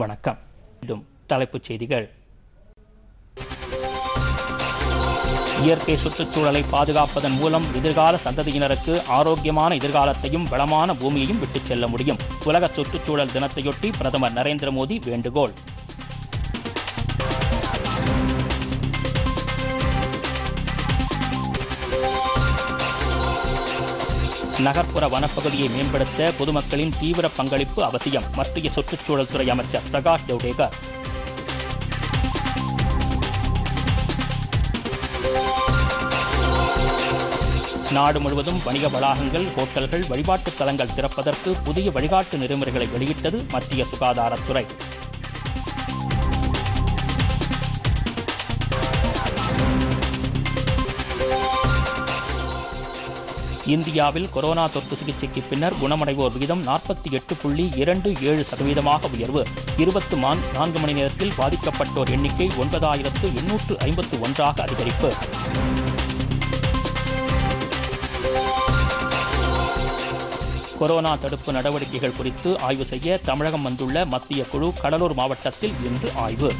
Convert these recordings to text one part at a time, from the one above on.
வணக்கம் மீண்டும் தலைப்புச் செய்திகள் இயற்கை சுற்றுச்சூழலை பாதுகாப்பதன் மூலம் எதிர்கால சந்ததியினருக்கு ஆரோக்கியமான எதிர்காலத்தையும் வளமான பூமியையும் விட்டுச் செல்ல முடியும் உலக சுற்றுச்சூழல் தினத்தையொட்டி பிரதமர் நரேந்திர மோடி வேண்டுகோள் நகர்ப்புற வனப்பகுதியை மேம்படுத்த பொதுமக்களின் தீவிர பங்களிப்பு அவசியம் மத்திய சுற்றுச்சூழல் துறை அமைச்சர் பிரகாஷ் ஜவ்டேகர் நாடு முழுவதும் வணிக வளாகங்கள் ஹோட்டல்கள் வழிபாட்டுத் தலங்கள் திறப்பதற்கு புதிய வழிகாட்டு நெறிமுறைகளை வெளியிட்டது மத்திய சுகாதாரத்துறை இந்தியாவில் கொரோனா தொற்று சிகிச்சைக்கு பின்னர் குணமடைவோர் விகிதம் நாற்பத்தி எட்டு புள்ளி இரண்டு ஏழு சதவீதமாக உயர்வு இருபத்து நான்கு மணி நேரத்தில் பாதிக்கப்பட்டோர் எண்ணிக்கை ஒன்பதாயிரத்து எண்ணூற்று ஐம்பத்து ஒன்றாக அதிகரிப்பு கொரோனா தடுப்பு நடவடிக்கைகள் குறித்து ஆய்வு செய்ய தமிழகம் வந்துள்ள மத்திய குழு கடலூர் மாவட்டத்தில் இன்று ஆய்வு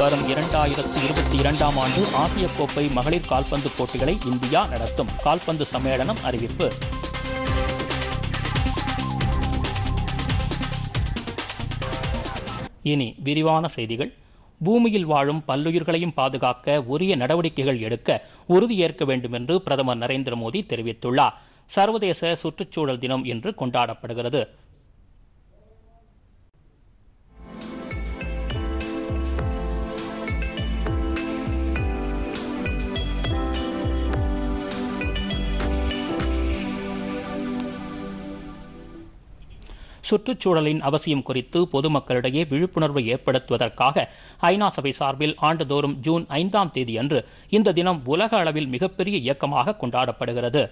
வரும் இரண்டாயிரத்து இருபத்தி இரண்டாம் ஆண்டு ஆசிய கோப்பை மகளிர் கால்பந்து போட்டிகளை இந்தியா நடத்தும் கால்பந்து சம்மேளனம் அறிவிப்பு இனி விரிவான செய்திகள் பூமியில் வாழும் பல்லுயிர்களையும் பாதுகாக்க உரிய நடவடிக்கைகள் எடுக்க உறுதியேற்க வேண்டும் என்று பிரதமர் நரேந்திர மோடி தெரிவித்துள்ளார் சர்வதேச சுற்றுச்சூழல் தினம் இன்று கொண்டாடப்படுகிறது சுற்றுச்சூழலின் அவசியம் குறித்து பொதுமக்களிடையே விழிப்புணர்வை ஏற்படுத்துவதற்காக ஐநா சபை சார்பில் ஆண்டுதோறும் ஜூன் ஐந்தாம் தேதியன்று இந்த தினம் உலக அளவில் மிகப்பெரிய இயக்கமாக கொண்டாடப்படுகிறது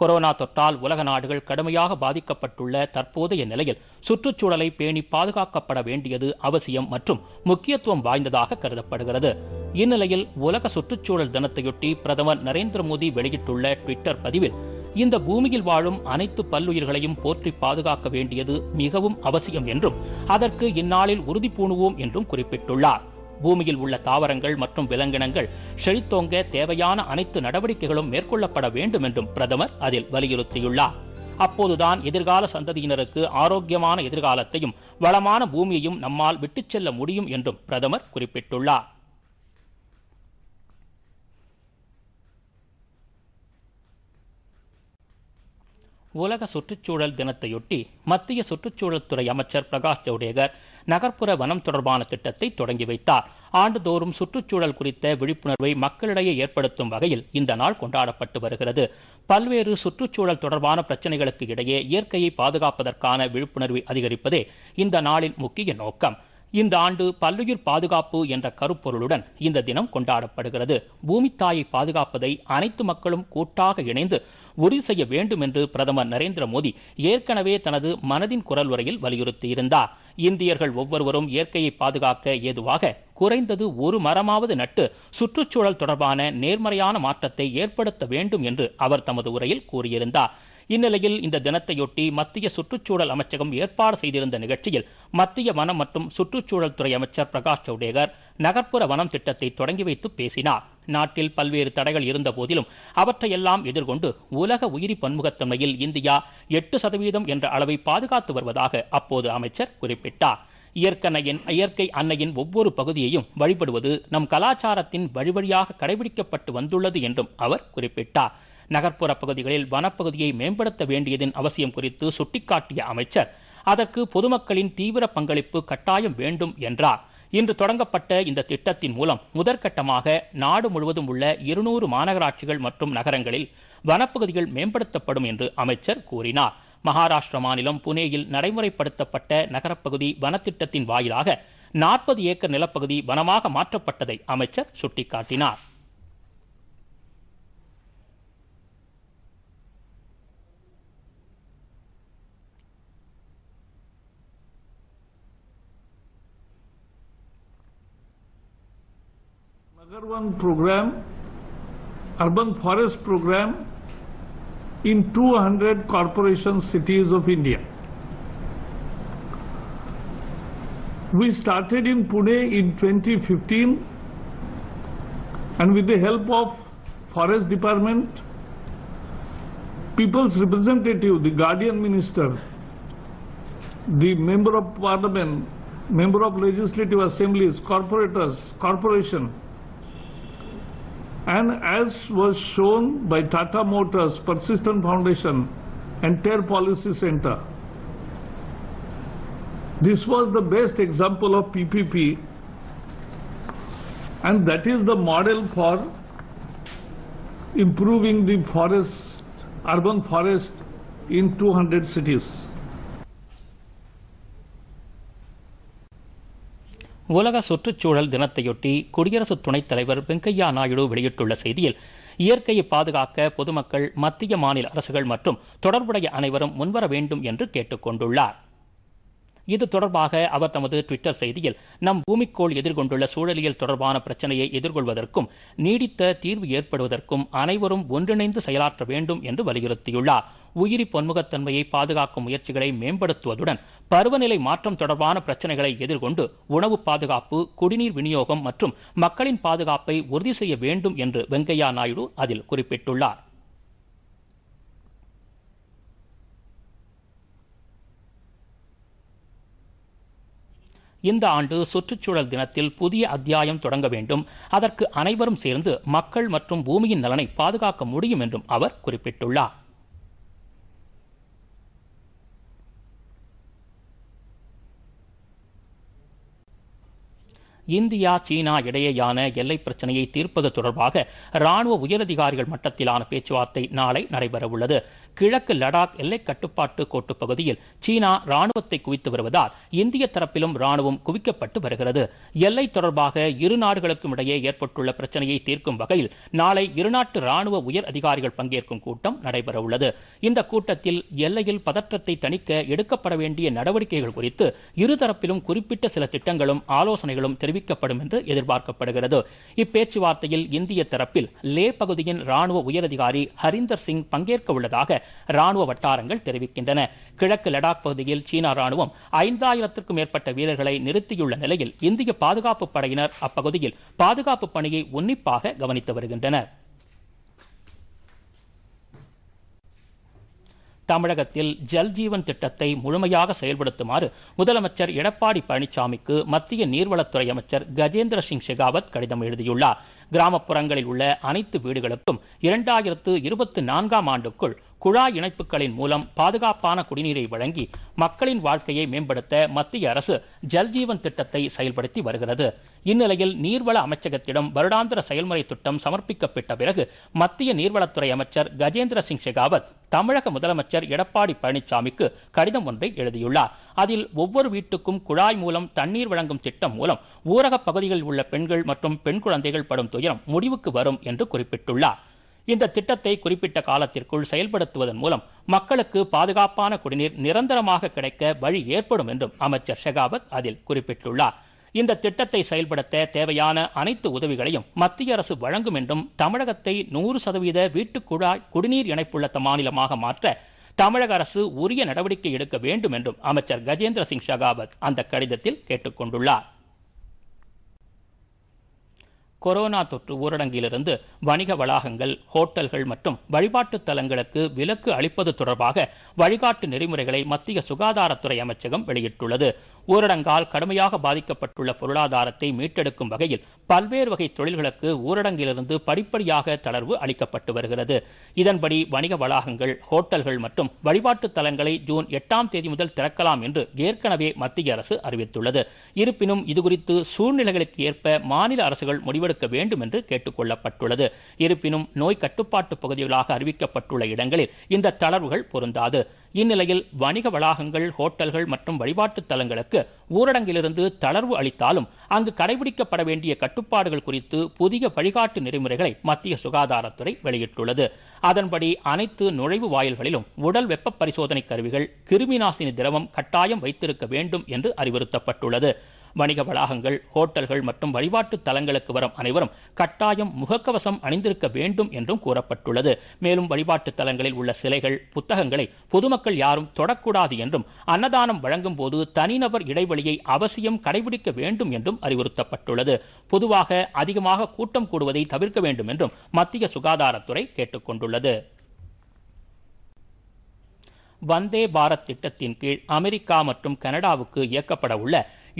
கொரோனா தொற்றால் உலக நாடுகள் கடுமையாக பாதிக்கப்பட்டுள்ள தற்போதைய நிலையில் சுற்றுச்சூழலை பேணி பாதுகாக்கப்பட வேண்டியது அவசியம் மற்றும் முக்கியத்துவம் வாய்ந்ததாக கருதப்படுகிறது இந்நிலையில் உலக சுற்றுச்சூழல் தினத்தையொட்டி பிரதமர் நரேந்திர மோடி வெளியிட்டுள்ள ட்விட்டர் பதிவில் இந்த பூமியில் வாழும் அனைத்து பல்லுயிர்களையும் போற்றி பாதுகாக்க வேண்டியது மிகவும் அவசியம் என்றும் அதற்கு இந்நாளில் உறுதி பூணுவோம் என்றும் குறிப்பிட்டுள்ளார் பூமியில் உள்ள தாவரங்கள் மற்றும் விலங்கினங்கள் செழித்தோங்க தேவையான அனைத்து நடவடிக்கைகளும் மேற்கொள்ளப்பட வேண்டும் என்றும் பிரதமர் அதில் வலியுறுத்தியுள்ளார் அப்போதுதான் எதிர்கால சந்ததியினருக்கு ஆரோக்கியமான எதிர்காலத்தையும் வளமான பூமியையும் நம்மால் விட்டுச் செல்ல முடியும் என்றும் பிரதமர் குறிப்பிட்டுள்ளார் உலக சுற்றுச்சூழல் தினத்தையொட்டி மத்திய சுற்றுச்சூழல் துறை அமைச்சர் பிரகாஷ் ஜவ்டேகர் நகர்ப்புற வனம் தொடர்பான திட்டத்தை தொடங்கி வைத்தார் ஆண்டுதோறும் சுற்றுச்சூழல் குறித்த விழிப்புணர்வை மக்களிடையே ஏற்படுத்தும் வகையில் இந்த நாள் கொண்டாடப்பட்டு வருகிறது பல்வேறு சுற்றுச்சூழல் தொடர்பான பிரச்சினைகளுக்கு இடையே இயற்கையை பாதுகாப்பதற்கான விழிப்புணர்வை அதிகரிப்பதே இந்த நாளின் முக்கிய நோக்கம் இந்த ஆண்டு பல்லுயிர் பாதுகாப்பு என்ற கருப்பொருளுடன் இந்த தினம் கொண்டாடப்படுகிறது பூமித்தாயை பாதுகாப்பதை அனைத்து மக்களும் கூட்டாக இணைந்து உறுதி செய்ய வேண்டும் என்று பிரதமர் நரேந்திர மோடி ஏற்கனவே தனது மனதின் குரல் உரையில் வலியுறுத்தியிருந்தார் இந்தியர்கள் ஒவ்வொருவரும் இயற்கையை பாதுகாக்க ஏதுவாக குறைந்தது ஒரு மரமாவது நட்டு சுற்றுச்சூழல் தொடர்பான நேர்மறையான மாற்றத்தை ஏற்படுத்த வேண்டும் என்று அவர் தமது உரையில் கூறியிருந்தார் இந்நிலையில் இந்த தினத்தையொட்டி மத்திய சுற்றுச்சூழல் அமைச்சகம் ஏற்பாடு செய்திருந்த நிகழ்ச்சியில் மத்திய வனம் மற்றும் சுற்றுச்சூழல் துறை அமைச்சர் பிரகாஷ் ஜவ்டேகர் நகர்ப்புற வனம் திட்டத்தை தொடங்கி வைத்து பேசினார் நாட்டில் பல்வேறு தடைகள் இருந்த போதிலும் அவற்றையெல்லாம் எதிர்கொண்டு உலக உயிரி பன்முகத்தன்மையில் இந்தியா எட்டு சதவீதம் என்ற அளவை பாதுகாத்து வருவதாக அப்போது அமைச்சர் குறிப்பிட்டார் இயற்கையின் இயற்கை அன்னையின் ஒவ்வொரு பகுதியையும் வழிபடுவது நம் கலாச்சாரத்தின் வழிவழியாக கடைபிடிக்கப்பட்டு வந்துள்ளது என்றும் அவர் குறிப்பிட்டார் நகர்ப்புற பகுதிகளில் வனப்பகுதியை மேம்படுத்த வேண்டியதன் அவசியம் குறித்து சுட்டிக்காட்டிய அமைச்சர் அதற்கு பொதுமக்களின் தீவிர பங்களிப்பு கட்டாயம் வேண்டும் என்றார் இன்று தொடங்கப்பட்ட இந்த திட்டத்தின் மூலம் முதற்கட்டமாக நாடு முழுவதும் உள்ள இருநூறு மாநகராட்சிகள் மற்றும் நகரங்களில் வனப்பகுதிகள் மேம்படுத்தப்படும் என்று அமைச்சர் கூறினார் மகாராஷ்டிர மாநிலம் புனேயில் நடைமுறைப்படுத்தப்பட்ட நகரப்பகுதி வனத்திட்டத்தின் வாயிலாக நாற்பது ஏக்கர் நிலப்பகுதி வனமாக மாற்றப்பட்டதை அமைச்சர் சுட்டிக்காட்டினார் Garwan program, urban forest program in 200 corporation cities of India. We started in Pune in 2015 and with the help of forest department, people's representative, the guardian minister, the member of parliament, member of legislative assemblies, corporators, corporation, and as was shown by Tata Motors, Persistent Foundation and Terre Policy Center, this was the best example of PPP and that is the model for improving the forest, urban forest in 200 cities. உலக சுற்றுச்சூழல் தினத்தையொட்டி குடியரசு துணைத் தலைவர் வெங்கையா நாயுடு வெளியிட்டுள்ள செய்தியில் இயற்கையை பாதுகாக்க பொதுமக்கள் மத்திய மாநில அரசுகள் மற்றும் தொடர்புடைய அனைவரும் முன்வர வேண்டும் என்று கொண்டுள்ளார் இது தொடர்பாக அவர் தமது ட்விட்டர் செய்தியில் நம் பூமிக்கோள் எதிர்கொண்டுள்ள சூழலியல் தொடர்பான பிரச்சனையை எதிர்கொள்வதற்கும் நீடித்த தீர்வு ஏற்படுவதற்கும் அனைவரும் ஒன்றிணைந்து செயலாற்ற வேண்டும் என்று வலியுறுத்தியுள்ளார் உயிரி பன்முகத்தன்மையை பாதுகாக்கும் முயற்சிகளை மேம்படுத்துவதுடன் பருவநிலை மாற்றம் தொடர்பான பிரச்சனைகளை எதிர்கொண்டு உணவு பாதுகாப்பு குடிநீர் விநியோகம் மற்றும் மக்களின் பாதுகாப்பை உறுதி செய்ய வேண்டும் என்று வெங்கையா நாயுடு அதில் குறிப்பிட்டுள்ளார் இந்த ஆண்டு சுற்றுச்சூழல் தினத்தில் புதிய அத்தியாயம் தொடங்க வேண்டும் அதற்கு அனைவரும் சேர்ந்து மக்கள் மற்றும் பூமியின் நலனை பாதுகாக்க முடியும் என்றும் அவர் குறிப்பிட்டுள்ளார் இந்தியா சீனா இடையேயான எல்லை பிரச்சனையை தீர்ப்பது தொடர்பாக ராணுவ உயரதிகாரிகள் மட்டத்திலான பேச்சுவார்த்தை நாளை நடைபெறவுள்ளது கிழக்கு லடாக் எல்லை கட்டுப்பாட்டு கோட்டு பகுதியில் சீனா ராணுவத்தை குவித்து வருவதால் இந்திய தரப்பிலும் ராணுவம் குவிக்கப்பட்டு வருகிறது எல்லை தொடர்பாக இரு நாடுகளுக்கும் இடையே ஏற்பட்டுள்ள பிரச்சனையை தீர்க்கும் வகையில் நாளை இருநாட்டு ராணுவ உயர் அதிகாரிகள் பங்கேற்கும் கூட்டம் நடைபெறவுள்ளது இந்த கூட்டத்தில் எல்லையில் பதற்றத்தை தணிக்க எடுக்கப்பட வேண்டிய நடவடிக்கைகள் குறித்து இருதரப்பிலும் குறிப்பிட்ட சில திட்டங்களும் ஆலோசனைகளும் தெரிவி அறிவிக்கப்படும் என்று எதிர்பார்க்கப்படுகிறது இப்பேச்சுவார்த்தையில் இந்திய தரப்பில் லே பகுதியின் ராணுவ உயரதிகாரி ஹரிந்தர் சிங் பங்கேற்க உள்ளதாக ராணுவ வட்டாரங்கள் தெரிவிக்கின்றன கிழக்கு லடாக் பகுதியில் சீனா ராணுவம் ஐந்தாயிரத்திற்கும் மேற்பட்ட வீரர்களை நிறுத்தியுள்ள நிலையில் இந்திய பாதுகாப்பு படையினர் அப்பகுதியில் பாதுகாப்பு பணியை உன்னிப்பாக கவனித்து வருகின்றனர் தமிழகத்தில் ஜல்ஜீவன் திட்டத்தை முழுமையாக செயல்படுத்துமாறு முதலமைச்சர் எடப்பாடி பழனிசாமிக்கு மத்திய நீர்வளத்துறை அமைச்சர் கஜேந்திர சிங் ஷெகாவத் கடிதம் எழுதியுள்ளார் கிராமப்புறங்களில் உள்ள அனைத்து வீடுகளுக்கும் இரண்டாயிரத்து இருபத்தி நான்காம் ஆண்டுக்குள் குழாய் இணைப்புகளின் மூலம் பாதுகாப்பான குடிநீரை வழங்கி மக்களின் வாழ்க்கையை மேம்படுத்த மத்திய அரசு ஜல்ஜீவன் திட்டத்தை செயல்படுத்தி வருகிறது இந்நிலையில் நீர்வள அமைச்சகத்திடம் வருடாந்திர செயல்முறை திட்டம் சமர்ப்பிக்கப்பட்ட பிறகு மத்திய நீர்வளத்துறை அமைச்சர் கஜேந்திர சிங் ஷெகாவத் தமிழக முதலமைச்சர் எடப்பாடி பழனிசாமிக்கு கடிதம் ஒன்றை எழுதியுள்ளார் அதில் ஒவ்வொரு வீட்டுக்கும் குழாய் மூலம் தண்ணீர் வழங்கும் திட்டம் மூலம் ஊரகப் பகுதிகளில் உள்ள பெண்கள் மற்றும் பெண் குழந்தைகள் படும் துயரம் முடிவுக்கு வரும் என்று குறிப்பிட்டுள்ளார் இந்த திட்டத்தை குறிப்பிட்ட காலத்திற்குள் செயல்படுத்துவதன் மூலம் மக்களுக்கு பாதுகாப்பான குடிநீர் நிரந்தரமாக கிடைக்க வழி ஏற்படும் என்றும் அமைச்சர் ஷெகாவத் அதில் குறிப்பிட்டுள்ளார் இந்த திட்டத்தை செயல்படுத்த தேவையான அனைத்து உதவிகளையும் மத்திய அரசு வழங்கும் என்றும் தமிழகத்தை நூறு சதவீத வீட்டுக்குழாய் குடிநீர் இணைப்புள்ள மாநிலமாக மாற்ற தமிழக அரசு உரிய நடவடிக்கை எடுக்க வேண்டும் என்றும் அமைச்சர் கஜேந்திர சிங் ஷகாவத் அந்த கடிதத்தில் கேட்டுக்கொண்டுள்ளார் கொரோனா தொற்று ஊரடங்கிலிருந்து வணிக வளாகங்கள் ஹோட்டல்கள் மற்றும் வழிபாட்டு தலங்களுக்கு விலக்கு அளிப்பது தொடர்பாக வழிகாட்டு நெறிமுறைகளை மத்திய சுகாதாரத்துறை அமைச்சகம் வெளியிட்டுள்ளது ஊரடங்கால் கடுமையாக பாதிக்கப்பட்டுள்ள பொருளாதாரத்தை மீட்டெடுக்கும் வகையில் பல்வேறு வகை தொழில்களுக்கு ஊரடங்கிலிருந்து படிப்படியாக தளர்வு அளிக்கப்பட்டு வருகிறது இதன்படி வணிக வளாகங்கள் ஹோட்டல்கள் மற்றும் வழிபாட்டு தலங்களை ஜூன் எட்டாம் தேதி முதல் திறக்கலாம் என்று ஏற்கனவே மத்திய அரசு அறிவித்துள்ளது இருப்பினும் இதுகுறித்து சூழ்நிலைகளுக்கு ஏற்ப மாநில அரசுகள் முடிவெடுக்க வேண்டும் என்று கேட்டுக் கொள்ளப்பட்டுள்ளது இருப்பினும் நோய் கட்டுப்பாட்டு பகுதிகளாக அறிவிக்கப்பட்டுள்ள இடங்களில் இந்த தளர்வுகள் பொருந்தாது இந்நிலையில் வணிக வளாகங்கள் ஹோட்டல்கள் மற்றும் வழிபாட்டுத் தலங்களுக்கு ஊரடங்கிலிருந்து தளர்வு அளித்தாலும் அங்கு கடைபிடிக்கப்பட வேண்டிய கட்டுப்பாடுகள் குறித்து புதிய வழிகாட்டு நெறிமுறைகளை மத்திய சுகாதாரத்துறை வெளியிட்டுள்ளது அதன்படி அனைத்து நுழைவு வாயில்களிலும் உடல் வெப்ப பரிசோதனை கருவிகள் கிருமிநாசினி திரவம் கட்டாயம் வைத்திருக்க வேண்டும் என்று அறிவுறுத்தப்பட்டுள்ளது வணிக வளாகங்கள் ஹோட்டல்கள் மற்றும் வழிபாட்டு தலங்களுக்கு வரும் அனைவரும் கட்டாயம் முகக்கவசம் அணிந்திருக்க வேண்டும் என்றும் கூறப்பட்டுள்ளது மேலும் வழிபாட்டு தலங்களில் உள்ள சிலைகள் புத்தகங்களை பொதுமக்கள் யாரும் தொடக்கூடாது என்றும் அன்னதானம் வழங்கும் போது தனிநபர் இடைவெளியை அவசியம் கடைபிடிக்க வேண்டும் என்றும் அறிவுறுத்தப்பட்டுள்ளது பொதுவாக அதிகமாக கூட்டம் கூடுவதை தவிர்க்க வேண்டும் என்றும் மத்திய சுகாதாரத்துறை கேட்டுக்கொண்டுள்ளது வந்தே பாரத் திட்டத்தின் கீழ் அமெரிக்கா மற்றும் கனடாவுக்கு இயக்கப்பட உள்ள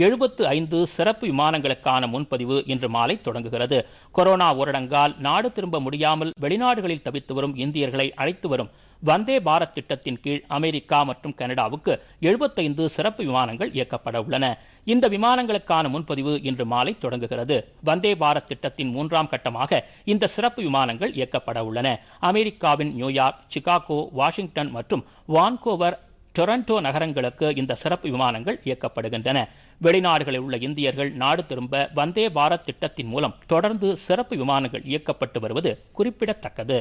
எழுபத்து ஐந்து சிறப்பு விமானங்களுக்கான முன்பதிவு இன்று மாலை தொடங்குகிறது கொரோனா ஊரடங்கால் நாடு திரும்ப முடியாமல் வெளிநாடுகளில் தவித்து வரும் இந்தியர்களை அழைத்து வரும் வந்தே பாரத் திட்டத்தின் கீழ் அமெரிக்கா மற்றும் கனடாவுக்கு எழுபத்தைந்து சிறப்பு விமானங்கள் இயக்கப்பட உள்ளன இந்த விமானங்களுக்கான முன்பதிவு இன்று மாலை தொடங்குகிறது வந்தே பாரத் திட்டத்தின் மூன்றாம் கட்டமாக இந்த சிறப்பு விமானங்கள் இயக்கப்பட உள்ளன அமெரிக்காவின் நியூயார்க் சிகாகோ வாஷிங்டன் மற்றும் வான்கோவர் டொரண்டோ நகரங்களுக்கு இந்த சிறப்பு விமானங்கள் இயக்கப்படுகின்றன வெளிநாடுகளில் உள்ள இந்தியர்கள் நாடு திரும்ப வந்தே பாரத் திட்டத்தின் மூலம் தொடர்ந்து சிறப்பு விமானங்கள் இயக்கப்பட்டு வருவது குறிப்பிடத்தக்கது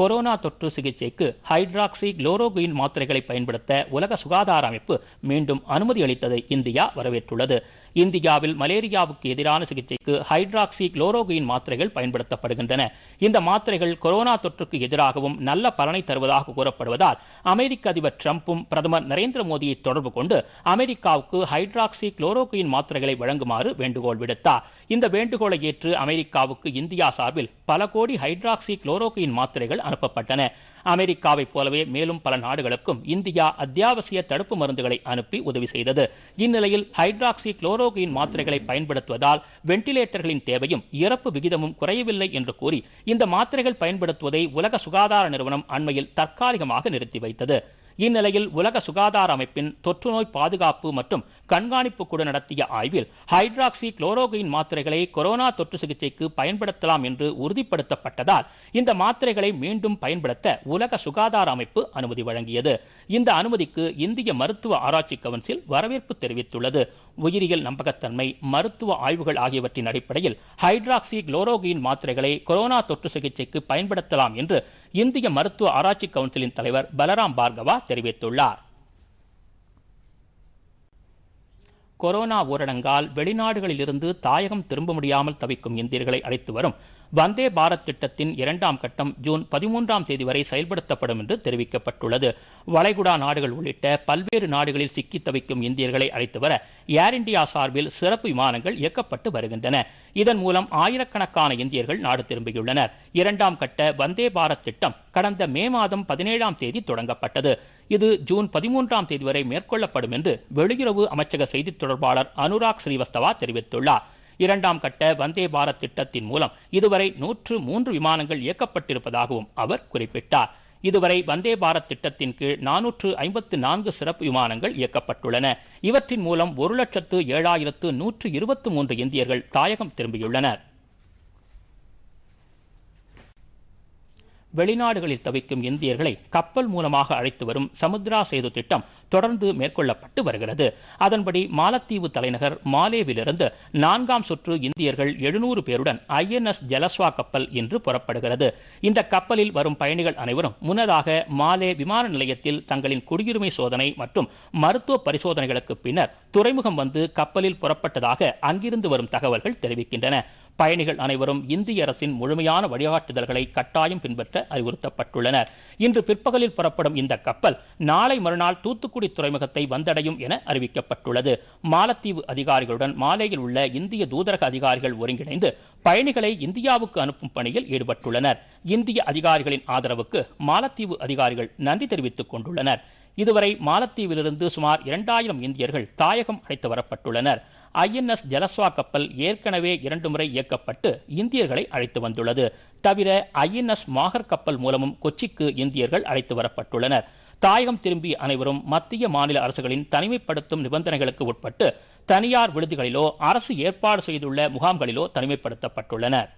கொரோனா தொற்று சிகிச்சைக்கு ஹைட்ராக்சி குளோரோகுயின் மாத்திரைகளை பயன்படுத்த உலக சுகாதார அமைப்பு மீண்டும் அனுமதி அளித்ததை இந்தியா வரவேற்றுள்ளது இந்தியாவில் மலேரியாவுக்கு எதிரான சிகிச்சைக்கு ஹைட்ராக்சி குளோரோகுயின் மாத்திரைகள் பயன்படுத்தப்படுகின்றன இந்த மாத்திரைகள் கொரோனா தொற்றுக்கு எதிராகவும் நல்ல பலனை தருவதாக கூறப்படுவதால் அமெரிக்க அதிபர் டிரம்பும் பிரதமர் நரேந்திர மோடியை தொடர்பு கொண்டு அமெரிக்காவுக்கு ஹைட்ராக்சி குளோரோகுயின் மாத்திரைகளை வழங்குமாறு வேண்டுகோள் விடுத்தார் இந்த வேண்டுகோளை ஏற்று அமெரிக்காவுக்கு இந்தியா சார்பில் பல கோடி ஹைட்ராக்சி குளோரோகுயின் மாத்திரைகள் அனுப்பப்பட்டன அமெரிக்காவைப் போலவே மேலும் பல நாடுகளுக்கும் இந்தியா அத்தியாவசிய தடுப்பு மருந்துகளை அனுப்பி உதவி செய்தது இந்நிலையில் ஹைட்ராக்சி குளோரோகின் மாத்திரைகளை பயன்படுத்துவதால் வெண்டிலேட்டர்களின் தேவையும் இறப்பு விகிதமும் குறையவில்லை என்று கூறி இந்த மாத்திரைகள் பயன்படுத்துவதை உலக சுகாதார நிறுவனம் அண்மையில் தற்காலிகமாக நிறுத்தி வைத்தது இந்நிலையில் உலக சுகாதார அமைப்பின் தொற்றுநோய் பாதுகாப்பு மற்றும் கண்காணிப்பு குழு நடத்திய ஆய்வில் ஹைட்ராக்சி குளோரோகுயின் மாத்திரைகளை கொரோனா தொற்று சிகிச்சைக்கு பயன்படுத்தலாம் என்று உறுதிப்படுத்தப்பட்டதால் இந்த மாத்திரைகளை மீண்டும் பயன்படுத்த உலக சுகாதார அமைப்பு அனுமதி வழங்கியது இந்த அனுமதிக்கு இந்திய மருத்துவ ஆராய்ச்சி கவுன்சில் வரவேற்பு தெரிவித்துள்ளது உயிரியல் நம்பகத்தன்மை மருத்துவ ஆய்வுகள் ஆகியவற்றின் அடிப்படையில் ஹைட்ராக்சி குளோரோகுயின் மாத்திரைகளை கொரோனா தொற்று சிகிச்சைக்கு பயன்படுத்தலாம் என்று இந்திய மருத்துவ ஆராய்ச்சி கவுன்சிலின் தலைவர் பலராம் பார்கவா தெரிவித்துள்ளார் கொரோனா ஊரடங்கால் வெளிநாடுகளிலிருந்து தாயகம் திரும்ப முடியாமல் தவிக்கும் இந்தியர்களை அழைத்து வரும் வந்தே பாரத் திட்டத்தின் இரண்டாம் கட்டம் ஜூன் பதிமூன்றாம் தேதி வரை செயல்படுத்தப்படும் என்று தெரிவிக்கப்பட்டுள்ளது வளைகுடா நாடுகள் உள்ளிட்ட பல்வேறு நாடுகளில் சிக்கி தவிக்கும் இந்தியர்களை அழைத்து வர ஏர் இந்தியா சார்பில் சிறப்பு விமானங்கள் இயக்கப்பட்டு வருகின்றன இதன் மூலம் ஆயிரக்கணக்கான இந்தியர்கள் நாடு திரும்பியுள்ளனர் இரண்டாம் கட்ட வந்தே பாரத் திட்டம் கடந்த மே மாதம் பதினேழாம் தேதி தொடங்கப்பட்டது இது ஜூன் பதிமூன்றாம் தேதி வரை மேற்கொள்ளப்படும் என்று வெளியுறவு அமைச்சக செய்தி தொடர்பாளர் அனுராக் ஸ்ரீவஸ்தவா தெரிவித்துள்ளார் இரண்டாம் கட்ட வந்தே பாரத் திட்டத்தின் மூலம் இதுவரை நூற்று மூன்று விமானங்கள் இயக்கப்பட்டிருப்பதாகவும் அவர் குறிப்பிட்டார் இதுவரை வந்தே பாரத் திட்டத்தின் கீழ் நானூற்று ஐம்பத்து நான்கு சிறப்பு விமானங்கள் இயக்கப்பட்டுள்ளன இவற்றின் மூலம் ஒரு லட்சத்து ஏழாயிரத்து நூற்று இருபத்து மூன்று இந்தியர்கள் தாயகம் திரும்பியுள்ளனர் வெளிநாடுகளில் தவிக்கும் இந்தியர்களை கப்பல் மூலமாக அழைத்து வரும் சமுத்ரா சேது திட்டம் தொடர்ந்து மேற்கொள்ளப்பட்டு வருகிறது அதன்படி மாலத்தீவு தலைநகர் மாலேவிலிருந்து நான்காம் சுற்று இந்தியர்கள் எழுநூறு பேருடன் ஐஎன்எஸ் ஜலஸ்வா கப்பல் இன்று புறப்படுகிறது இந்த கப்பலில் வரும் பயணிகள் அனைவரும் முன்னதாக மாலே விமான நிலையத்தில் தங்களின் குடியுரிமை சோதனை மற்றும் மருத்துவ பரிசோதனைகளுக்கு பின்னர் துறைமுகம் வந்து கப்பலில் புறப்பட்டதாக அங்கிருந்து வரும் தகவல்கள் தெரிவிக்கின்றன பயணிகள் அனைவரும் இந்திய அரசின் முழுமையான வழிகாட்டுதல்களை கட்டாயம் பின்பற்ற அறிவுறுத்தப்பட்டுள்ளனர் இன்று பிற்பகலில் புறப்படும் இந்த கப்பல் நாளை மறுநாள் தூத்துக்குடி துறைமுகத்தை வந்தடையும் என அறிவிக்கப்பட்டுள்ளது மாலத்தீவு அதிகாரிகளுடன் மாலேயில் உள்ள இந்திய தூதரக அதிகாரிகள் ஒருங்கிணைந்து பயணிகளை இந்தியாவுக்கு அனுப்பும் பணியில் ஈடுபட்டுள்ளனர் இந்திய அதிகாரிகளின் ஆதரவுக்கு மாலத்தீவு அதிகாரிகள் நன்றி தெரிவித்துக் கொண்டுள்ளனர் இதுவரை மாலத்தீவிலிருந்து சுமார் இரண்டாயிரம் இந்தியர்கள் தாயகம் அழைத்து வரப்பட்டுள்ளனர் ஐஎன்எஸ் ஜலஸ்வா கப்பல் ஏற்கனவே இரண்டு முறை இயக்கப்பட்டு இந்தியர்களை அழைத்து வந்துள்ளது தவிர ஐஎன்எஸ் மாகர் கப்பல் மூலமும் கொச்சிக்கு இந்தியர்கள் அழைத்து வரப்பட்டுள்ளனர் தாயகம் திரும்பி அனைவரும் மத்திய மாநில அரசுகளின் தனிமைப்படுத்தும் நிபந்தனைகளுக்கு உட்பட்டு தனியார் விடுதிகளிலோ அரசு ஏற்பாடு செய்துள்ள முகாம்களிலோ தனிமைப்படுத்தப்பட்டுள்ளனர்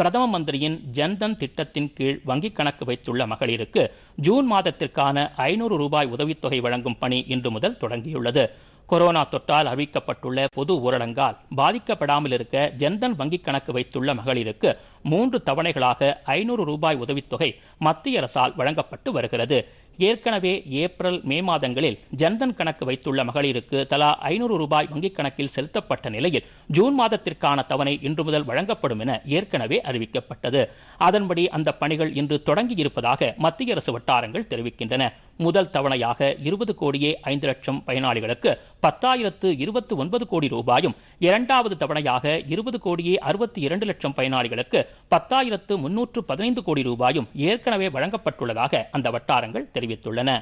பிரதம மந்திரியின் ஜன்தன் திட்டத்தின் கீழ் வங்கிக் கணக்கு வைத்துள்ள மகளிருக்கு ஜூன் மாதத்திற்கான ஐநூறு ரூபாய் உதவித்தொகை வழங்கும் பணி இன்று முதல் தொடங்கியுள்ளது கொரோனா தொற்றால் அறிவிக்கப்பட்டுள்ள பொது ஊரடங்கால் பாதிக்கப்படாமல் இருக்க ஜன்தன் வங்கிக் கணக்கு வைத்துள்ள மகளிருக்கு மூன்று தவணைகளாக ஐநூறு ரூபாய் உதவித்தொகை மத்திய அரசால் வழங்கப்பட்டு வருகிறது ஏற்கனவே ஏப்ரல் மே மாதங்களில் ஜன்தன் கணக்கு வைத்துள்ள மகளிருக்கு தலா ஐநூறு ரூபாய் வங்கிக் கணக்கில் செலுத்தப்பட்ட நிலையில் ஜூன் மாதத்திற்கான தவணை இன்று முதல் வழங்கப்படும் என ஏற்கனவே அறிவிக்கப்பட்டது அதன்படி அந்த பணிகள் இன்று தொடங்கியிருப்பதாக மத்திய அரசு வட்டாரங்கள் தெரிவிக்கின்றன முதல் தவணையாக இருபது கோடியே ஐந்து லட்சம் பயனாளிகளுக்கு பத்தாயிரத்து இருபத்து ஒன்பது கோடி ரூபாயும் இரண்டாவது தவணையாக இருபது கோடியே அறுபத்தி இரண்டு லட்சம் பயனாளிகளுக்கு பத்தாயிரத்து முன்னூற்று பதினைந்து கோடி ரூபாயும் ஏற்கனவே வழங்கப்பட்டுள்ளதாக அந்த வட்டாரங்கள் தெரிவித்தன தெரிவித்துள்ளன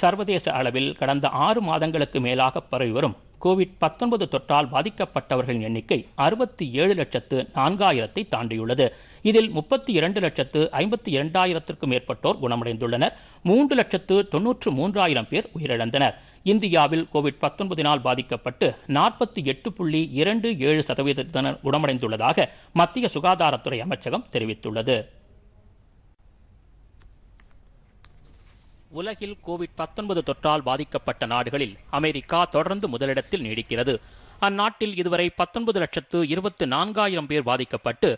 சர்வதேச அளவில் கடந்த ஆறு மாதங்களுக்கு மேலாக பரவி வரும் கோவிட் பத்தொன்பது தொற்றால் பாதிக்கப்பட்டவர்களின் எண்ணிக்கை அறுபத்தி ஏழு லட்சத்து நான்காயிரத்தை தாண்டியுள்ளது இதில் முப்பத்தி இரண்டு லட்சத்து ஐம்பத்தி இரண்டாயிரத்திற்கும் மேற்பட்டோர் குணமடைந்துள்ளனர் மூன்று லட்சத்து தொன்னூற்று மூன்றாயிரம் பேர் உயிரிழந்தனர் இந்தியாவில் கோவிட் பத்தொன்பதினால் பாதிக்கப்பட்டு நாற்பத்தி எட்டு புள்ளி இரண்டு ஏழு சதவீதத்தினர் குணமடைந்துள்ளதாக மத்திய சுகாதாரத்துறை அமைச்சகம் தெரிவித்துள்ளது உலகில் கோவிட் பத்தொன்பது தொற்றால் பாதிக்கப்பட்ட நாடுகளில் அமெரிக்கா தொடர்ந்து முதலிடத்தில் நீடிக்கிறது அந்நாட்டில் இதுவரை பத்தொன்பது லட்சத்து இருபத்தி நான்காயிரம் பேர் பாதிக்கப்பட்டு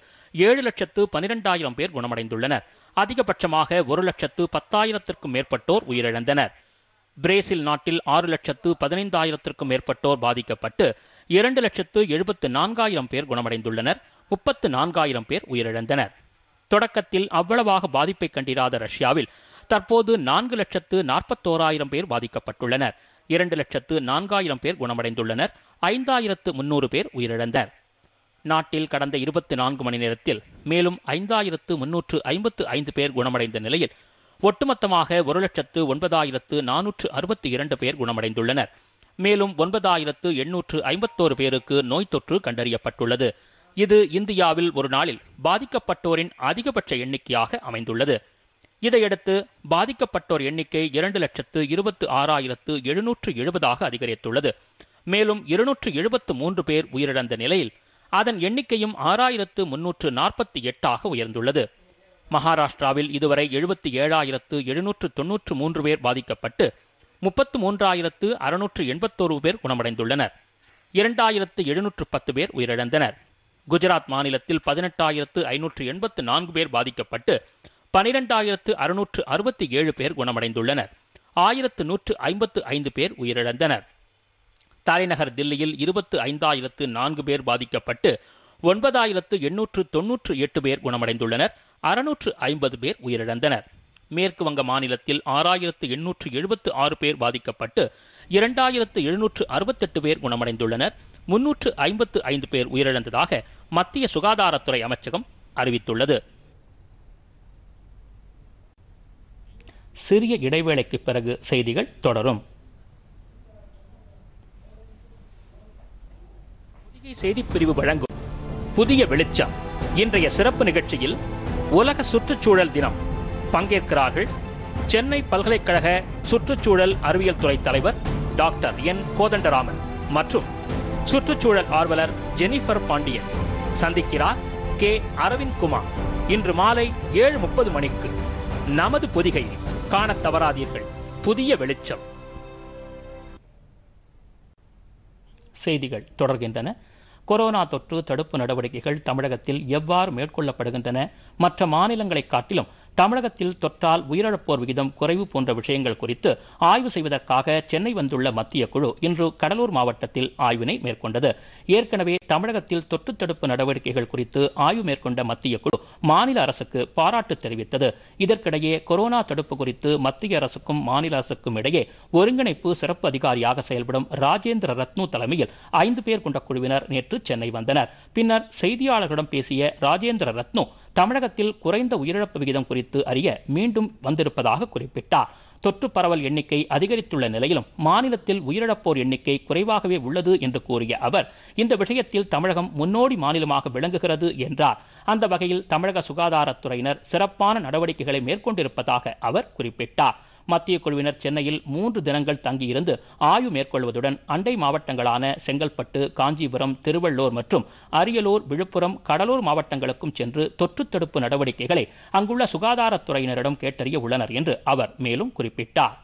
ஏழு லட்சத்து பனிரெண்டாயிரம் பேர் குணமடைந்துள்ளனர் அதிகபட்சமாக ஒரு லட்சத்து பத்தாயிரத்திற்கும் மேற்பட்டோர் உயிரிழந்தனர் பிரேசில் நாட்டில் ஆறு லட்சத்து பதினைந்தாயிரத்திற்கும் மேற்பட்டோர் பாதிக்கப்பட்டு இரண்டு லட்சத்து எழுபத்து நான்காயிரம் பேர் குணமடைந்துள்ளனர் முப்பத்து நான்காயிரம் பேர் உயிரிழந்தனர் தொடக்கத்தில் அவ்வளவாக பாதிப்பை கண்டிராத ரஷ்யாவில் தற்போது நான்கு லட்சத்து நாற்பத்தோராயிரம் பேர் பாதிக்கப்பட்டுள்ளனர் இரண்டு லட்சத்து நான்காயிரம் பேர் குணமடைந்துள்ளனர் ஐந்தாயிரத்து முன்னூறு பேர் உயிரிழந்தனர் நாட்டில் கடந்த இருபத்தி நான்கு மணி நேரத்தில் மேலும் ஐந்தாயிரத்து முன்னூற்று ஐம்பத்து ஐந்து பேர் குணமடைந்த நிலையில் ஒட்டுமொத்தமாக ஒரு லட்சத்து ஒன்பதாயிரத்து நானூற்று அறுபத்தி இரண்டு பேர் குணமடைந்துள்ளனர் மேலும் ஒன்பதாயிரத்து எண்ணூற்று ஐம்பத்தோரு பேருக்கு நோய் தொற்று கண்டறியப்பட்டுள்ளது இது இந்தியாவில் ஒரு நாளில் பாதிக்கப்பட்டோரின் அதிகபட்ச எண்ணிக்கையாக அமைந்துள்ளது இதையடுத்து பாதிக்கப்பட்டோர் எண்ணிக்கை இரண்டு லட்சத்து இருபத்து ஆறாயிரத்து எழுநூற்று எழுபதாக அதிகரித்துள்ளது மேலும் இருநூற்று எழுபத்து மூன்று பேர் உயிரிழந்த நிலையில் அதன் எண்ணிக்கையும் ஆறாயிரத்து முன்னூற்று நாற்பத்தி எட்டாக உயர்ந்துள்ளது மகாராஷ்டிராவில் இதுவரை எழுபத்தி ஏழாயிரத்து எழுநூற்று தொன்னூற்று மூன்று பேர் பாதிக்கப்பட்டு முப்பத்து மூன்றாயிரத்து அறுநூற்று எண்பத்தோரு பேர் குணமடைந்துள்ளனர் இரண்டாயிரத்து எழுநூற்று பத்து பேர் உயிரிழந்தனர் குஜராத் மாநிலத்தில் பதினெட்டாயிரத்து ஐநூற்று எண்பத்து நான்கு பேர் பாதிக்கப்பட்டு பனிரெண்டாயிரத்து அறுநூற்று அறுபத்தி ஏழு பேர் குணமடைந்துள்ளனர் ஆயிரத்து நூற்று ஐம்பத்து ஐந்து பேர் உயிரிழந்தனர் தலைநகர் தில்லியில் இருபத்து ஐந்தாயிரத்து நான்கு பேர் பாதிக்கப்பட்டு ஒன்பதாயிரத்து எண்ணூற்று தொன்னூற்று எட்டு பேர் குணமடைந்துள்ளனர் அறுநூற்று ஐம்பது பேர் உயிரிழந்தனர் மேற்கு வங்க மாநிலத்தில் ஆறாயிரத்து எண்ணூற்று எழுபத்து ஆறு பேர் பாதிக்கப்பட்டு இரண்டாயிரத்து எழுநூற்று அறுபத்தெட்டு பேர் குணமடைந்துள்ளனர் முன்னூற்று ஐம்பத்து ஐந்து பேர் உயிரிழந்ததாக மத்திய சுகாதாரத்துறை அமைச்சகம் அறிவித்துள்ளது சிறிய இடைவேளைக்கு பிறகு செய்திகள் தொடரும் செய்திப்பிரிவு வழங்கும் புதிய வெளிச்சம் இன்றைய சிறப்பு நிகழ்ச்சியில் உலக சுற்றுச்சூழல் தினம் பங்கேற்கிறார்கள் சென்னை பல்கலைக்கழக சுற்றுச்சூழல் அறிவியல் துறை தலைவர் டாக்டர் என் கோதண்டராமன் மற்றும் சுற்றுச்சூழல் ஆர்வலர் ஜெனிஃபர் பாண்டியன் சந்திக்கிறார் கே அரவிந்த் குமார் இன்று மாலை ஏழு முப்பது மணிக்கு நமது பொதிகையில் காண தவறாதீர்கள் புதிய வெளிச்சம் செய்திகள் தொடர்கின்றன கொரோனா தொற்று தடுப்பு நடவடிக்கைகள் தமிழகத்தில் எவ்வாறு மேற்கொள்ளப்படுகின்றன மற்ற மாநிலங்களை காட்டிலும் தமிழகத்தில் தொற்றால் உயிரிழப்போர் விகிதம் குறைவு போன்ற விஷயங்கள் குறித்து ஆய்வு செய்வதற்காக சென்னை வந்துள்ள மத்திய குழு இன்று கடலூர் மாவட்டத்தில் ஆய்வினை மேற்கொண்டது ஏற்கனவே தமிழகத்தில் தொற்று தடுப்பு நடவடிக்கைகள் குறித்து ஆய்வு மேற்கொண்ட மத்திய குழு மாநில அரசுக்கு பாராட்டு தெரிவித்தது இதற்கிடையே கொரோனா தடுப்பு குறித்து மத்திய அரசுக்கும் மாநில அரசுக்கும் இடையே ஒருங்கிணைப்பு சிறப்பு அதிகாரியாக செயல்படும் ராஜேந்திர ரத்னு தலைமையில் ஐந்து பேர் கொண்ட குழுவினர் நேற்று சென்னை வந்தனர் பின்னர் செய்தியாளர்களிடம் பேசிய ராஜேந்திர ரத்னு தமிழகத்தில் குறைந்த உயிரிழப்பு விகிதம் குறித்து அறிய மீண்டும் வந்திருப்பதாக குறிப்பிட்டார் தொற்று பரவல் எண்ணிக்கை அதிகரித்துள்ள நிலையிலும் மாநிலத்தில் உயிரிழப்போர் எண்ணிக்கை குறைவாகவே உள்ளது என்று கூறிய அவர் இந்த விஷயத்தில் தமிழகம் முன்னோடி மாநிலமாக விளங்குகிறது என்றார் அந்த வகையில் தமிழக சுகாதாரத்துறையினர் சிறப்பான நடவடிக்கைகளை மேற்கொண்டிருப்பதாக அவர் குறிப்பிட்டார் மத்திய குழுவினர் சென்னையில் மூன்று தினங்கள் தங்கியிருந்து ஆய்வு மேற்கொள்வதுடன் அண்டை மாவட்டங்களான செங்கல்பட்டு காஞ்சிபுரம் திருவள்ளூர் மற்றும் அரியலூர் விழுப்புரம் கடலூர் மாவட்டங்களுக்கும் சென்று தொற்று தடுப்பு நடவடிக்கைகளை அங்குள்ள சுகாதாரத்துறையினரிடம் கேட்டறிய உள்ளனர் என்று அவர் மேலும் குறிப்பிட்டார்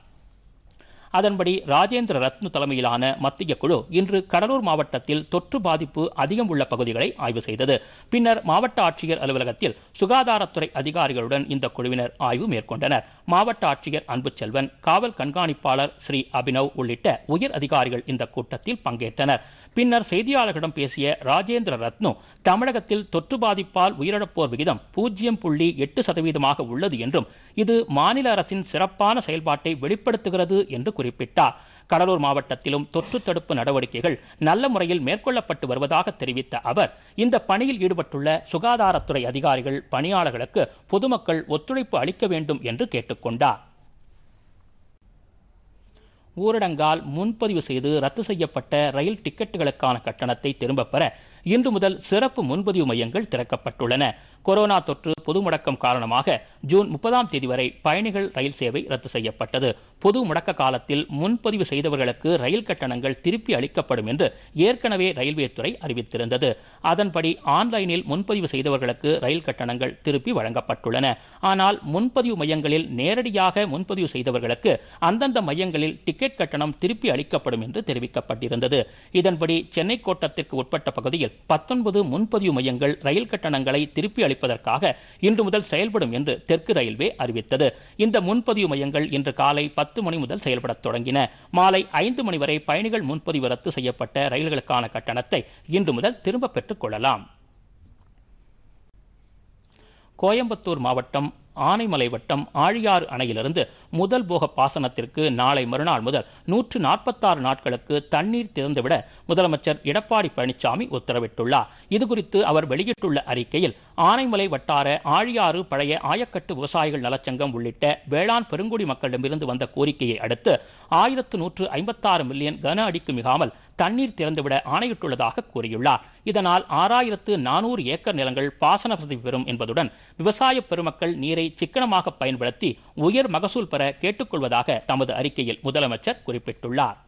அதன்படி ராஜேந்திர ரத்னு தலைமையிலான மத்திய குழு இன்று கடலூர் மாவட்டத்தில் தொற்று பாதிப்பு அதிகம் உள்ள பகுதிகளை ஆய்வு செய்தது பின்னர் மாவட்ட ஆட்சியர் அலுவலகத்தில் சுகாதாரத்துறை அதிகாரிகளுடன் இந்த குழுவினர் ஆய்வு மேற்கொண்டனர் மாவட்ட ஆட்சியர் அன்பு செல்வன் காவல் கண்காணிப்பாளர் ஸ்ரீ அபினவ் உள்ளிட்ட உயர் அதிகாரிகள் இந்த கூட்டத்தில் பங்கேற்றனர் பின்னர் செய்தியாளர்களிடம் பேசிய ராஜேந்திர ரத்னு தமிழகத்தில் தொற்று பாதிப்பால் உயிரிழப்போர் விகிதம் பூஜ்ஜியம் புள்ளி எட்டு சதவீதமாக உள்ளது என்றும் இது மாநில அரசின் சிறப்பான செயல்பாட்டை வெளிப்படுத்துகிறது என்று குறிப்பிட்டார் கடலூர் மாவட்டத்திலும் தொற்று தடுப்பு நடவடிக்கைகள் நல்ல முறையில் மேற்கொள்ளப்பட்டு வருவதாக தெரிவித்த அவர் இந்த பணியில் ஈடுபட்டுள்ள சுகாதாரத்துறை அதிகாரிகள் பணியாளர்களுக்கு பொதுமக்கள் ஒத்துழைப்பு அளிக்க வேண்டும் என்று கேட்டுக்கொண்டார் ஊரடங்கால் முன்பதிவு செய்து ரத்து செய்யப்பட்ட ரயில் டிக்கெட்டுகளுக்கான கட்டணத்தை திரும்பப் பெற இன்று முதல் சிறப்பு முன்பதிவு மையங்கள் திறக்கப்பட்டுள்ளன கொரோனா தொற்று பொது முடக்கம் காரணமாக ஜூன் முப்பதாம் தேதி வரை பயணிகள் ரயில் சேவை ரத்து செய்யப்பட்டது பொது முடக்க காலத்தில் முன்பதிவு செய்தவர்களுக்கு ரயில் கட்டணங்கள் திருப்பி அளிக்கப்படும் என்று ஏற்கனவே ரயில்வே துறை அறிவித்திருந்தது அதன்படி ஆன்லைனில் முன்பதிவு செய்தவர்களுக்கு ரயில் கட்டணங்கள் திருப்பி வழங்கப்பட்டுள்ளன ஆனால் முன்பதிவு மையங்களில் நேரடியாக முன்பதிவு செய்தவர்களுக்கு அந்தந்த மையங்களில் டிக்கெட் கட்டணம் திருப்பி அளிக்கப்படும் என்று தெரிவிக்கப்பட்டிருந்தது இதன்படி சென்னை கோட்டத்திற்கு உட்பட்ட பகுதியில் பத்தொன்பது முன்பதிவு மையங்கள் ரயில் கட்டணங்களை திருப்பி அளிப்பதற்காக இன்று முதல் செயல்படும் என்று தெற்கு ரயில்வே அறிவித்தது இந்த முன்பதிவு மையங்கள் இன்று காலை பத்து மணி முதல் செயல்படத் தொடங்கின மாலை ஐந்து மணி வரை பயணிகள் முன்பதிவு ரத்து செய்யப்பட்ட ரயில்களுக்கான கட்டணத்தை இன்று முதல் திரும்ப பெற்றுக் கொள்ளலாம் கோயம்புத்தூர் மாவட்டம் ஆனைமலை வட்டம் ஆழியாறு அணையிலிருந்து முதல் போக பாசனத்திற்கு நாளை மறுநாள் முதல் நூற்று நாற்பத்தாறு நாட்களுக்கு தண்ணீர் திறந்துவிட முதலமைச்சர் எடப்பாடி பழனிசாமி உத்தரவிட்டுள்ளார் இதுகுறித்து அவர் வெளியிட்டுள்ள அறிக்கையில் ஆனைமலை வட்டார ஆழியாறு பழைய ஆயக்கட்டு விவசாயிகள் நலச்சங்கம் உள்ளிட்ட வேளாண் பெருங்குடி மக்களிடமிருந்து வந்த கோரிக்கையை அடுத்து ஆயிரத்து நூற்று ஐம்பத்தாறு மில்லியன் கன அடிக்கு மிகாமல் தண்ணீர் திறந்துவிட ஆணையிட்டுள்ளதாக கூறியுள்ளார் இதனால் ஆறாயிரத்து நானூறு ஏக்கர் நிலங்கள் பாசன வசதி பெறும் என்பதுடன் விவசாய பெருமக்கள் நீரை சிக்கனமாக பயன்படுத்தி உயர் மகசூல் பெற கேட்டுக்கொள்வதாக தமது அறிக்கையில் முதலமைச்சர் குறிப்பிட்டுள்ளார்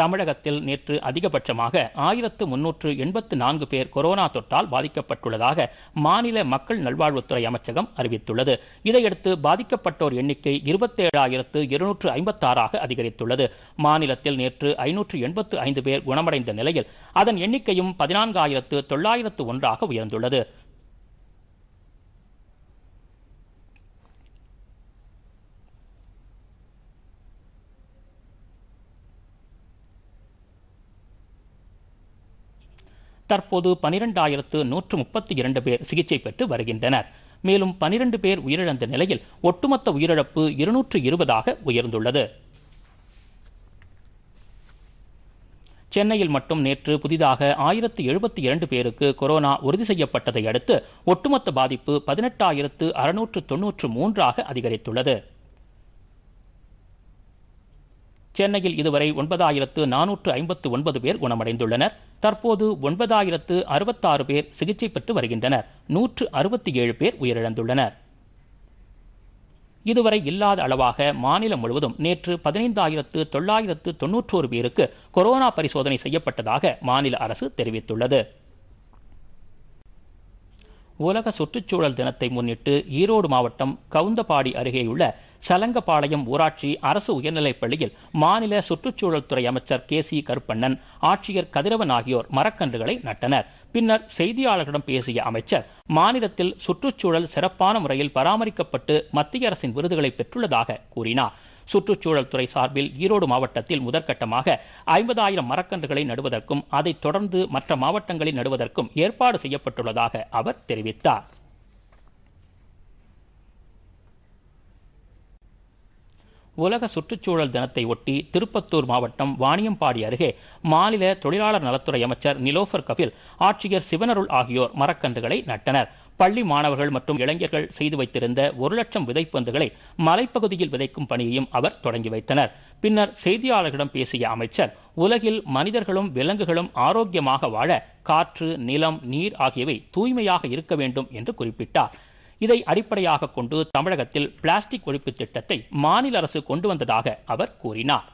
தமிழகத்தில் நேற்று அதிகபட்சமாக ஆயிரத்து முன்னூற்று எண்பத்து நான்கு பேர் கொரோனா தொற்றால் பாதிக்கப்பட்டுள்ளதாக மாநில மக்கள் நல்வாழ்வுத்துறை அமைச்சகம் அறிவித்துள்ளது இதையடுத்து பாதிக்கப்பட்டோர் எண்ணிக்கை இருபத்தேழாயிரத்து இருநூற்று ஐம்பத்தாறாக அதிகரித்துள்ளது மாநிலத்தில் நேற்று ஐநூற்று எண்பத்து ஐந்து பேர் குணமடைந்த நிலையில் அதன் எண்ணிக்கையும் பதினான்காயிரத்து தொள்ளாயிரத்து ஒன்றாக உயர்ந்துள்ளது தற்போது பனிரெண்டாயிரத்து நூற்று முப்பத்தி இரண்டு பேர் சிகிச்சை பெற்று வருகின்றனர் மேலும் பனிரெண்டு பேர் உயிரிழந்த நிலையில் ஒட்டுமொத்த உயிரிழப்பு இருநூற்று இருபதாக உயர்ந்துள்ளது சென்னையில் மட்டும் நேற்று புதிதாக ஆயிரத்து எழுபத்தி இரண்டு பேருக்கு கொரோனா உறுதி செய்யப்பட்டதை அடுத்து ஒட்டுமொத்த பாதிப்பு பதினெட்டாயிரத்து அறுநூற்று தொன்னூற்று மூன்றாக அதிகரித்துள்ளது சென்னையில் இதுவரை ஒன்பதாயிரத்து நானூற்று ஐம்பத்து ஒன்பது பேர் குணமடைந்துள்ளனர் தற்போது ஒன்பதாயிரத்து அறுபத்தாறு பேர் சிகிச்சை பெற்று வருகின்றனர் நூற்று அறுபத்தி ஏழு பேர் உயிரிழந்துள்ளனர் இதுவரை இல்லாத அளவாக மாநிலம் முழுவதும் நேற்று பதினைந்தாயிரத்து தொள்ளாயிரத்து தொன்னூற்றோரு பேருக்கு கொரோனா பரிசோதனை செய்யப்பட்டதாக மாநில அரசு தெரிவித்துள்ளது உலக சுற்றுச்சூழல் தினத்தை முன்னிட்டு ஈரோடு மாவட்டம் கவுந்தபாடி அருகேயுள்ள சலங்கபாளையம் ஊராட்சி அரசு உயர்நிலைப் பள்ளியில் மாநில சுற்றுச்சூழல் துறை அமைச்சர் கே சி கருப்பண்ணன் ஆட்சியர் கதிரவன் ஆகியோர் மரக்கன்றுகளை நட்டனர் பின்னர் செய்தியாளர்களிடம் பேசிய அமைச்சர் மாநிலத்தில் சுற்றுச்சூழல் சிறப்பான முறையில் பராமரிக்கப்பட்டு மத்திய அரசின் விருதுகளை பெற்றுள்ளதாக கூறினார் சுற்றுச்சூழல் துறை சார்பில் ஈரோடு மாவட்டத்தில் முதற்கட்டமாக ஐம்பதாயிரம் மரக்கன்றுகளை நடுவதற்கும் அதைத் தொடர்ந்து மற்ற மாவட்டங்களில் நடுவதற்கும் ஏற்பாடு செய்யப்பட்டுள்ளதாக அவர் தெரிவித்தார் உலக சுற்றுச்சூழல் தினத்தை ஒட்டி திருப்பத்தூர் மாவட்டம் வாணியம்பாடி அருகே மாநில தொழிலாளர் நலத்துறை அமைச்சர் நிலோஃபர் கபில் ஆட்சியர் சிவனருள் ஆகியோர் மரக்கன்றுகளை நட்டனர் பள்ளி மாணவர்கள் மற்றும் இளைஞர்கள் செய்து வைத்திருந்த ஒரு லட்சம் விதைப்பந்துகளை மலைப்பகுதியில் விதைக்கும் பணியையும் அவர் தொடங்கி வைத்தனர் பின்னர் செய்தியாளர்களிடம் பேசிய அமைச்சர் உலகில் மனிதர்களும் விலங்குகளும் ஆரோக்கியமாக வாழ காற்று நிலம் நீர் ஆகியவை தூய்மையாக இருக்க வேண்டும் என்று குறிப்பிட்டார் இதை அடிப்படையாக கொண்டு தமிழகத்தில் பிளாஸ்டிக் ஒழிப்பு திட்டத்தை மாநில அரசு கொண்டு வந்ததாக அவர் கூறினார்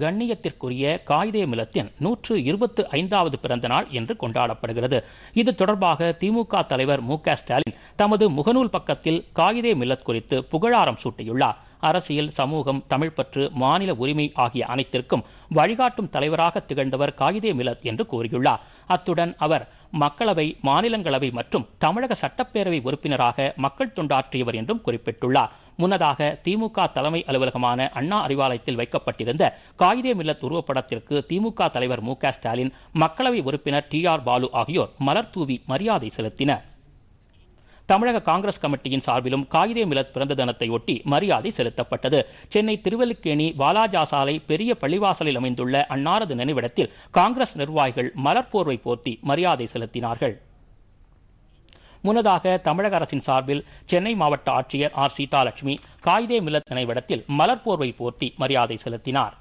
கண்ணியத்திற்குரிய காயிதே மிலத்தின் நூற்று இருபத்து ஐந்தாவது பிறந்த நாள் என்று கொண்டாடப்படுகிறது இது தொடர்பாக திமுக தலைவர் மு ஸ்டாலின் தமது முகநூல் பக்கத்தில் காயிதே மில்லத் குறித்து புகழாரம் சூட்டியுள்ளார் அரசியல் சமூகம் தமிழ்பற்று மாநில உரிமை ஆகிய அனைத்திற்கும் வழிகாட்டும் தலைவராக திகழ்ந்தவர் காயிதே மிலத் என்று கூறியுள்ளார் அத்துடன் அவர் மக்களவை மாநிலங்களவை மற்றும் தமிழக சட்டப்பேரவை உறுப்பினராக மக்கள் தொண்டாற்றியவர் என்றும் குறிப்பிட்டுள்ளார் முன்னதாக திமுக தலைமை அலுவலகமான அண்ணா அறிவாலயத்தில் வைக்கப்பட்டிருந்த காகிதே மில்லத் உருவப்படத்திற்கு திமுக தலைவர் மு ஸ்டாலின் மக்களவை உறுப்பினர் டி ஆர் பாலு ஆகியோர் மலர் தூவி மரியாதை செலுத்தினர் தமிழக காங்கிரஸ் கமிட்டியின் சார்பிலும் காகிதே மிலத் பிறந்த தினத்தை ஒட்டி மரியாதை செலுத்தப்பட்டது சென்னை திருவல்லிக்கேணி வாலாஜா சாலை பெரிய பள்ளிவாசலில் அமைந்துள்ள அன்னாரது நினைவிடத்தில் காங்கிரஸ் நிர்வாகிகள் மலர்போர்வை போர்த்தி மரியாதை செலுத்தினார்கள் முன்னதாக தமிழக அரசின் சார்பில் சென்னை மாவட்ட ஆட்சியர் ஆர் சீதாலட்சுமி காயிதே மில்லத் நினைவிடத்தில் மலர்போர்வை போர்த்தி மரியாதை செலுத்தினார்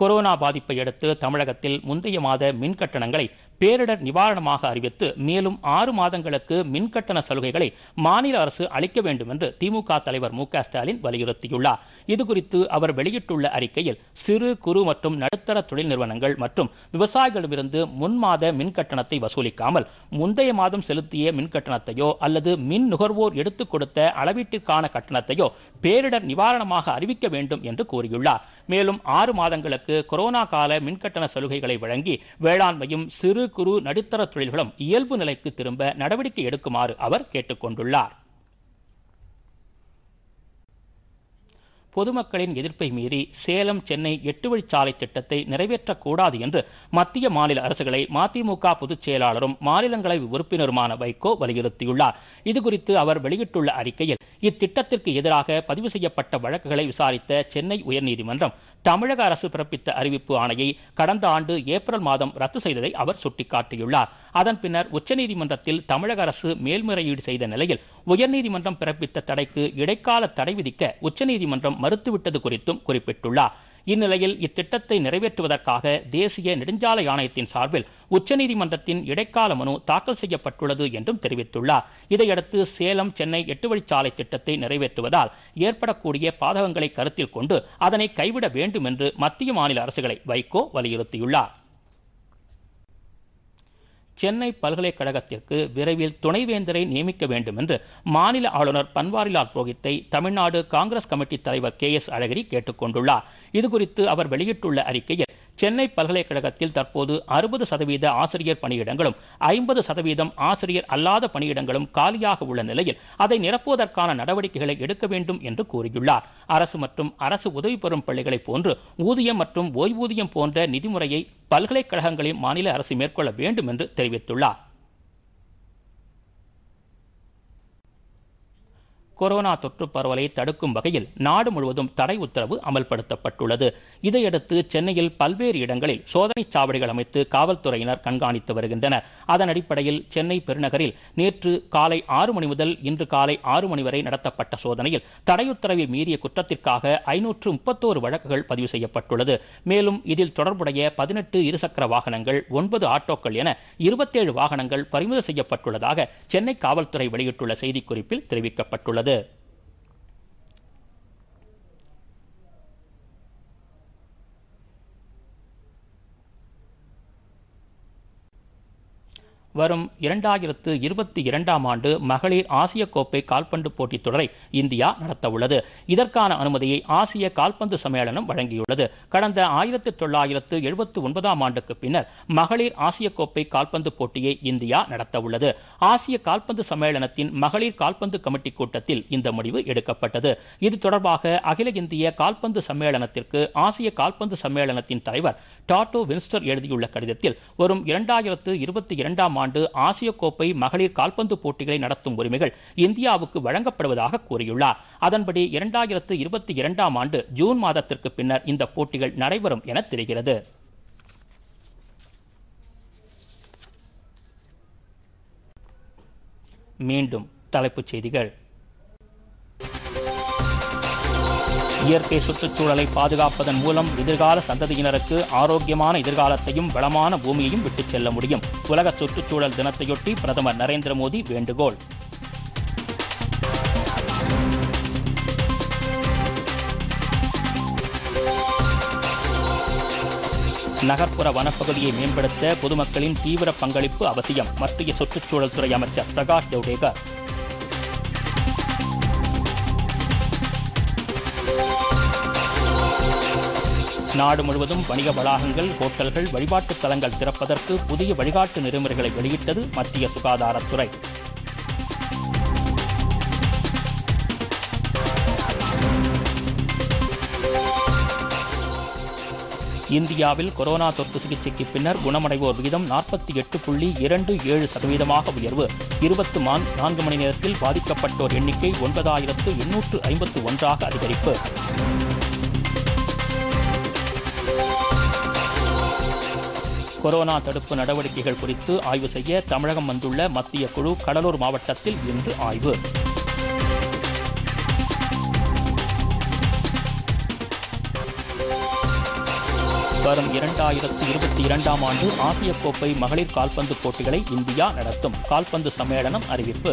கொரோனா பாதிப்பை அடுத்து தமிழகத்தில் முந்தைய மாத மின் கட்டணங்களை பேரிடர் நிவாரணமாக அறிவித்து மேலும் ஆறு மாதங்களுக்கு மின்கட்டண சலுகைகளை மாநில அரசு அளிக்க வேண்டும் என்று திமுக தலைவர் மு ஸ்டாலின் வலியுறுத்தியுள்ளார் இதுகுறித்து அவர் வெளியிட்டுள்ள அறிக்கையில் சிறு குறு மற்றும் நடுத்தர தொழில் நிறுவனங்கள் மற்றும் விவசாயிகளிடமிருந்து முன்மாத மின்கட்டணத்தை வசூலிக்காமல் முந்தைய மாதம் செலுத்திய மின்கட்டணத்தையோ அல்லது மின் நுகர்வோர் எடுத்துக் கொடுத்த அளவீட்டிற்கான கட்டணத்தையோ பேரிடர் நிவாரணமாக அறிவிக்க வேண்டும் என்று கூறியுள்ளார் மேலும் ஆறு மாதங்களுக்கு கொரோனா கால மின்கட்டண சலுகைகளை வழங்கி வேளாண்மையும் சிறு சிறு குறு நடுத்தர தொழில்களும் இயல்பு நிலைக்கு திரும்ப நடவடிக்கை எடுக்குமாறு அவர் கேட்டுக்கொண்டுள்ளார் பொதுமக்களின் எதிர்ப்பை மீறி சேலம் சென்னை எட்டு வழிச்சாலை திட்டத்தை நிறைவேற்றக்கூடாது என்று மத்திய மாநில அரசுகளை மதிமுக பொதுச் செயலாளரும் மாநிலங்களவை உறுப்பினருமான வைகோ வலியுறுத்தியுள்ளார் இதுகுறித்து அவர் வெளியிட்டுள்ள அறிக்கையில் இத்திட்டத்திற்கு எதிராக பதிவு செய்யப்பட்ட வழக்குகளை விசாரித்த சென்னை உயர்நீதிமன்றம் தமிழக அரசு பிறப்பித்த அறிவிப்பு ஆணையை கடந்த ஆண்டு ஏப்ரல் மாதம் ரத்து செய்ததை அவர் சுட்டிக்காட்டியுள்ளார் அதன் பின்னர் உச்சநீதிமன்றத்தில் தமிழக அரசு மேல்முறையீடு செய்த நிலையில் உயர்நீதிமன்றம் பிறப்பித்த தடைக்கு இடைக்கால தடை விதிக்க உச்சநீதிமன்றம் மறுத்துவிட்டது குறித்தும் குறிப்பிட்டுள்ளார் இந்நிலையில் இத்திட்டத்தை நிறைவேற்றுவதற்காக தேசிய நெடுஞ்சாலை ஆணையத்தின் சார்பில் உச்சநீதிமன்றத்தின் இடைக்கால மனு தாக்கல் செய்யப்பட்டுள்ளது என்றும் தெரிவித்துள்ளார் இதையடுத்து சேலம் சென்னை எட்டு வழிச்சாலை திட்டத்தை நிறைவேற்றுவதால் ஏற்படக்கூடிய பாதகங்களை கருத்தில் கொண்டு அதனை கைவிட வேண்டும் என்று மத்திய மாநில அரசுகளை வைகோ வலியுறுத்தியுள்ளார் சென்னை பல்கலைக்கழகத்திற்கு விரைவில் துணைவேந்தரை நியமிக்க வேண்டும் என்று மாநில ஆளுநர் பன்வாரிலால் புரோஹித்தை தமிழ்நாடு காங்கிரஸ் கமிட்டி தலைவர் கே எஸ் அழகிரி கேட்டுக்கொண்டுள்ளார் இதுகுறித்து அவர் வெளியிட்டுள்ள அறிக்கையில் சென்னை பல்கலைக்கழகத்தில் தற்போது அறுபது சதவீத ஆசிரியர் பணியிடங்களும் ஐம்பது சதவீதம் ஆசிரியர் அல்லாத பணியிடங்களும் காலியாக உள்ள நிலையில் அதை நிரப்புவதற்கான நடவடிக்கைகளை எடுக்க வேண்டும் என்று கூறியுள்ளார் அரசு மற்றும் அரசு உதவி பெறும் பள்ளிகளைப் போன்று ஊதியம் மற்றும் ஓய்வூதியம் போன்ற நிதிமுறையை பல்கலைக்கழகங்களில் மாநில அரசு மேற்கொள்ள வேண்டும் என்று தெரிவித்துள்ளார் கொரோனா தொற்று பரவலை தடுக்கும் வகையில் நாடு முழுவதும் தடை உத்தரவு அமல்படுத்தப்பட்டுள்ளது இதையடுத்து சென்னையில் பல்வேறு இடங்களில் சோதனை சாவடிகள் அமைத்து காவல்துறையினர் கண்காணித்து வருகின்றனர் அதன் அடிப்படையில் சென்னை பெருநகரில் நேற்று காலை ஆறு மணி முதல் இன்று காலை ஆறு மணி வரை நடத்தப்பட்ட சோதனையில் தடையுத்தரவை மீறிய குற்றத்திற்காக ஐநூற்று முப்பத்தோரு வழக்குகள் பதிவு செய்யப்பட்டுள்ளது மேலும் இதில் தொடர்புடைய பதினெட்டு இருசக்கர வாகனங்கள் ஒன்பது ஆட்டோக்கள் என இருபத்தேழு வாகனங்கள் பறிமுதல் செய்யப்பட்டுள்ளதாக சென்னை காவல்துறை வெளியிட்டுள்ள செய்திக்குறிப்பில் தெரிவிக்கப்பட்டுள்ளது உள்ளது வரும் இரண்டாயிரத்து இருபத்தி இரண்டாம் ஆண்டு மகளிர் ஆசிய கோப்பை கால்பந்து போட்டித் தொடரை இந்தியா நடத்தவுள்ளது இதற்கான அனுமதியை ஆசிய கால்பந்து சம்மேளனம் வழங்கியுள்ளது கடந்த ஆயிரத்தி தொள்ளாயிரத்து எழுபத்து ஒன்பதாம் ஆண்டுக்கு பின்னர் மகளிர் ஆசிய கோப்பை கால்பந்து போட்டியை இந்தியா நடத்தவுள்ளது ஆசிய கால்பந்து சம்மேளனத்தின் மகளிர் கால்பந்து கமிட்டி கூட்டத்தில் இந்த முடிவு எடுக்கப்பட்டது இது தொடர்பாக அகில இந்திய கால்பந்து சம்மேளனத்திற்கு ஆசிய கால்பந்து சம்மேளனத்தின் தலைவர் டாட்டோ வின்ஸ்டர் எழுதியுள்ள கடிதத்தில் வரும் இரண்டாயிரத்து இருபத்தி இரண்டாம் ஆண்டு ஆசிய கோப்பை மகளிர் கால்பந்து போட்டிகளை நடத்தும் உரிமைகள் இந்தியாவுக்கு வழங்கப்படுவதாக கூறியுள்ளார் அதன்படி இரண்டாயிரத்து இருபத்தி இரண்டாம் ஆண்டு ஜூன் மாதத்திற்கு பின்னர் இந்த போட்டிகள் நடைபெறும் என தெரிகிறது மீண்டும் தலைப்புச் செய்திகள் இயற்கை சுற்றுச்சூழலை பாதுகாப்பதன் மூலம் எதிர்கால சந்ததியினருக்கு ஆரோக்கியமான எதிர்காலத்தையும் வளமான பூமியையும் விட்டுச் செல்ல முடியும் உலக சுற்றுச்சூழல் தினத்தையொட்டி பிரதமர் நரேந்திர மோடி வேண்டுகோள் நகர்ப்புற வனப்பகுதியை மேம்படுத்த பொதுமக்களின் தீவிர பங்களிப்பு அவசியம் மத்திய சுற்றுச்சூழல் துறை அமைச்சர் பிரகாஷ் ஜவ்டேகர் நாடு முழுவதும் வணிக வளாகங்கள் ஹோட்டல்கள் வழிபாட்டுத் தலங்கள் திறப்பதற்கு புதிய வழிகாட்டு நெறிமுறைகளை வெளியிட்டது மத்திய சுகாதாரத்துறை இந்தியாவில் கொரோனா தொற்று சிகிச்சைக்கு பின்னர் குணமடைவோர் விகிதம் நாற்பத்தி எட்டு புள்ளி இரண்டு ஏழு சதவீதமாக உயர்வு இருபத்து நான்கு மணி நேரத்தில் பாதிக்கப்பட்டோர் எண்ணிக்கை ஒன்பதாயிரத்து எண்ணூற்று ஐம்பத்து ஒன்றாக அதிகரிப்பு கொரோனா தடுப்பு நடவடிக்கைகள் குறித்து ஆய்வு செய்ய தமிழகம் வந்துள்ள மத்திய குழு கடலூர் மாவட்டத்தில் இன்று ஆய்வு வரும் இரண்டாயிரத்து இருபத்தி இரண்டாம் ஆண்டு ஆசிய கோப்பை மகளிர் கால்பந்து போட்டிகளை இந்தியா நடத்தும் கால்பந்து சம்மேளனம் அறிவிப்பு